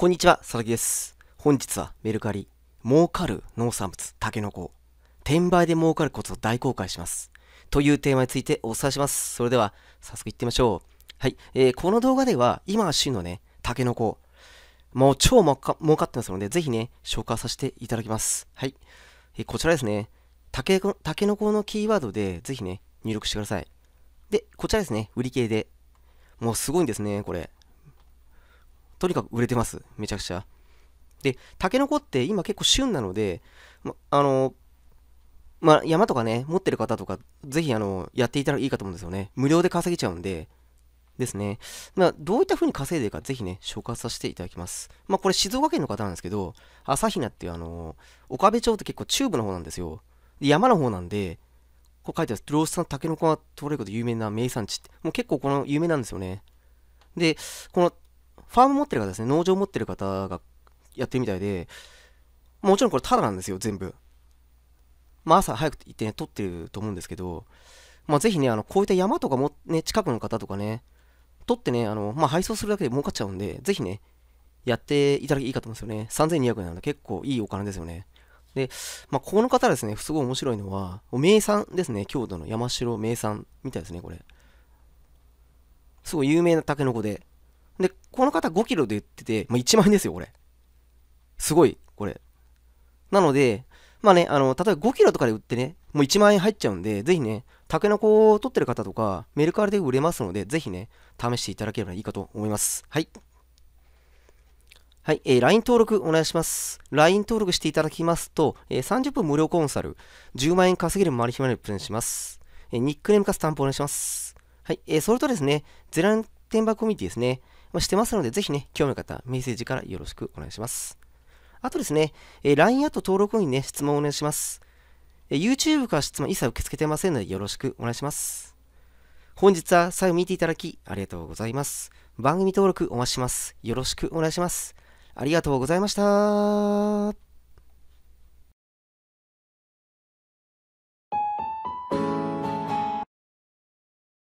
こんにちは、佐々木です。本日はメルカリ、儲かる農産物、タケノコ、転売で儲かるコツを大公開します。というテーマについてお伝えします。それでは、早速いってみましょう。はい、えー、この動画では、今が旬のね、タケノコ、もう超儲か儲かってますので、ぜひね、紹介させていただきます。はい、えー、こちらですね、タケタケノコのキーワードで、ぜひね、入力してください。で、こちらですね、売り系で。もうすごいんですね、これ。とにかく売れてます。めちゃくちゃ。で、タケノコって今結構旬なので、ま、あの、まあ、山とかね、持ってる方とか、ぜひ、あの、やっていたらいいかと思うんですよね。無料で稼げちゃうんで、ですね。まあ、どういった風に稼いでるか、ぜひね、紹介させていただきます。まあ、これ、静岡県の方なんですけど、朝比奈っていう、あの、岡部町って結構中部の方なんですよ。で山の方なんで、こう書いてある、ロースのタケノコが取れること有名な名産地って、もう結構この有名なんですよね。で、このファーム持ってる方ですね、農場持ってる方がやってるみたいで、もちろんこれタダなんですよ、全部。まあ朝早く行ってね、撮ってると思うんですけど、まあぜひね、あの、こういった山とかも、ね、近くの方とかね、撮ってね、あの、まあ配送するだけで儲かっちゃうんで、ぜひね、やっていただけいいかと思うんですよね。3200円なんで結構いいお金ですよね。で、まあ、この方ですね、すごい面白いのは、名産ですね、郷土の山城名産みたいですね、これ。すごい有名なタケノコで。で、この方5キロで売ってて、まあ、1万円ですよ、これ。すごい、これ。なので、まあね、あの、例えば5キロとかで売ってね、もう1万円入っちゃうんで、ぜひね、タケノコを取ってる方とか、メルカリで売れますので、ぜひね、試していただければいいかと思います。はい。はい、えー、LINE 登録お願いします。LINE 登録していただきますと、えー、30分無料コンサル、10万円稼げるマルヒマネプレゼンします。えー、ニックネームかスタンプお願いします。はい、えー、それとですね、ゼランテンバーコミュニティですね、してますので、ぜひね、興味の方、メッセージからよろしくお願いします。あとですね、えー、LINE アット登録にね、質問をお願いします。えー、YouTube から質問一切受け付けてませんので、よろしくお願いします。本日は最後見ていただき、ありがとうございます。番組登録お待ちします。よろしくお願いします。ありがとうございました。